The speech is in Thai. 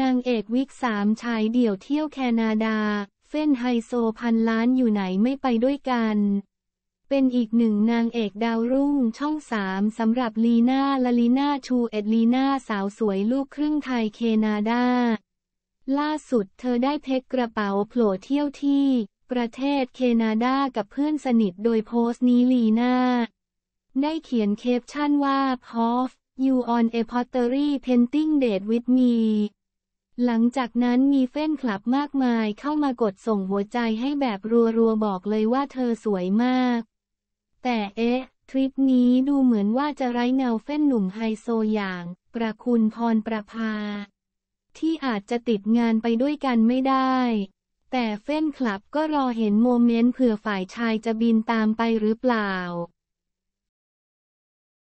นางเอกวิกสามชายเดี่ยวเที่ยวแคนาดา เฟ้นไฮโซพันล้านอยู่ไหนไม่ไปด้วยกัน เป็นอีกหนึ่งนางเอกดาวรุ่งช่องสามสำหรับลีน่าลลีน่าชูเอ็ดลีน่าสาวสวยลูกครึ่งไทยเคนาดา ล่าสุดเธอได้เพชกระเป๋าโผล่เที่ยวที่ ประเทศเคนาดากับเพื่อนสนิทโดยโพสต์นี้ลีน่าได้เขียนเคปชั่นว่า p o f you on a pottery painting date with me หลังจากนั้นมีแฟนคลับมากมายเข้ามากดส่งหัวใจให้แบบรัวๆบอกเลยว่าเธอสวยมาก แต่เอ๊ะ ทริปนี้ดูเหมือนว่าจะไร้เงาแฟนหนุ่มไฮโซอย่าง ประคุณพรประภาที่อาจจะติดงานไปด้วยกันไม่ได้ แต่แฟนคลับก็รอเห็นโมเมนต์เผื่อฝ่ายชายจะบินตามไปหรือเปล่า